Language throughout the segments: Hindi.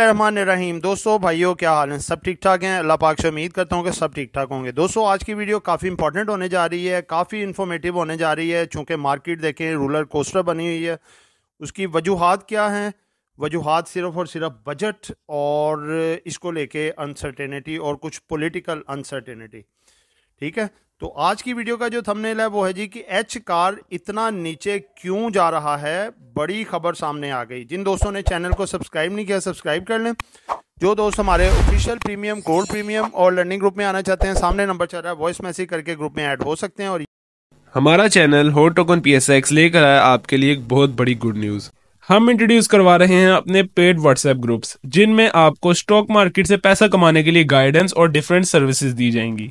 रहमान रहीम दोस्तों भाइयों क्या हाल है सब ठीक ठाक हैं अल्लाह पाक से उम्मीद करता हूँ कि सब ठीक ठाक होंगे दोस्तों आज की वीडियो काफ़ी इंपॉर्टेंट होने जा रही है काफ़ी इन्फॉर्मेटिव होने जा रही है चूँकि मार्केट देखें रूलर कोस्टर बनी हुई है उसकी वजूहत क्या हैं वजूहत सिर्फ और सिर्फ बजट और इसको लेके अनसर्टेनिटी और कुछ पोलिटिकल अनसर्टेनिटी ठीक है तो आज की वीडियो का जो थंबनेल है वो है जी कि एच कार इतना नीचे क्यों जा रहा है बड़ी खबर सामने आ गई जिन दोस्तों ने चैनल को सब्सक्राइब नहीं किया सब्सक्राइब कर लें जो दोस्त हमारे ऑफिशियल प्रीमियम गोल्ड प्रीमियम और लर्निंग ग्रुप में आना चाहते हैं सामने नंबर चल रहा है वॉइस मैसेज करके ग्रुप में ऐड हो सकते हैं और हमारा चैनल हो टोकन पी एस एक्स लेकर आया आपके लिए एक बहुत बड़ी गुड न्यूज़ हम इंट्रोड्यूस करवा रहे हैं अपने पेड व्हाट्सएप ग्रुप्स जिनमें आपको स्टॉक मार्केट से पैसा कमाने के लिए गाइडेंस और डिफरेंट सर्विसेज दी जाएंगी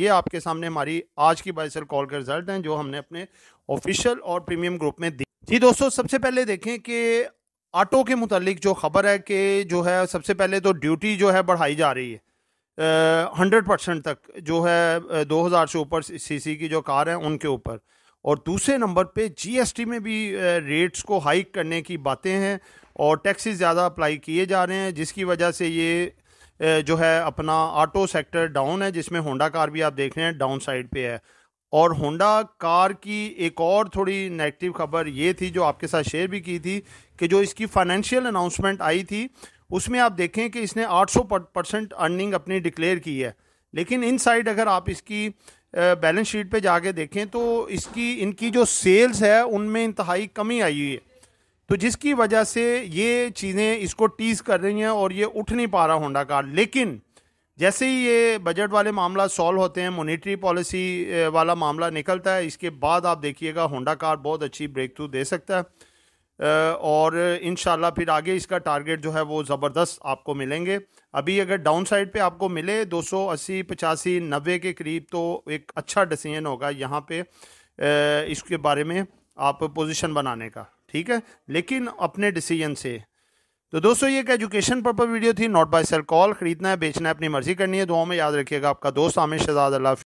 ये आपके सामने हमारी आज की बाइसल कॉल के रिजल्ट हैं जो हमने अपने ऑफिशियल और प्रीमियम ग्रुप में दी जी दोस्तों सबसे पहले देखें कि ऑटो के मुतालिक जो ख़बर है कि जो है सबसे पहले तो ड्यूटी जो है बढ़ाई जा रही है हंड्रेड परसेंट तक जो है दो हज़ार से ऊपर सीसी की जो कार है उनके ऊपर और दूसरे नंबर पे जीएसटी में भी रेट्स को हाइक करने की बातें हैं और टैक्सेस ज़्यादा अप्लाई किए जा रहे हैं जिसकी वजह से ये जो है अपना ऑटो सेक्टर डाउन है जिसमें होंडा कार भी आप देख रहे हैं डाउन साइड पे है और होंडा कार की एक और थोड़ी नेगेटिव खबर ये थी जो आपके साथ शेयर भी की थी कि जो इसकी फाइनेंशियल अनाउंसमेंट आई थी उसमें आप देखें कि इसने 800 परसेंट अर्निंग अपनी डिक्लेयर की है लेकिन इन साइड अगर आप इसकी बैलेंस शीट पे जाके देखें तो इसकी इनकी जो सेल्स है उनमें इंतहाई कमी आई हुई है तो जिसकी वजह से ये चीज़ें इसको टीज कर रही हैं और ये उठ नहीं पा रहा होंडा कार लेकिन जैसे ही ये बजट वाले मामला सॉल्व होते हैं मोनिट्री पॉलिसी वाला मामला निकलता है इसके बाद आप देखिएगा होंडा कार बहुत अच्छी ब्रेक थ्रू दे सकता है और इन फिर आगे इसका टारगेट जो है वो ज़बरदस्त आपको मिलेंगे अभी अगर डाउन साइड पर आपको मिले दो सौ के करीब तो एक अच्छा डिसीजन होगा यहाँ पर इसके बारे में आप पोजीशन बनाने का ठीक है लेकिन अपने डिसीजन से तो दोस्तों ये एक एजुकेशन पर्पज वीडियो थी नॉट बाय सेल कॉल खरीदना है बेचना है अपनी मर्जी करनी है दुआओं में याद रखिएगा आपका दोस्त आमिर शहजाद अल्लाह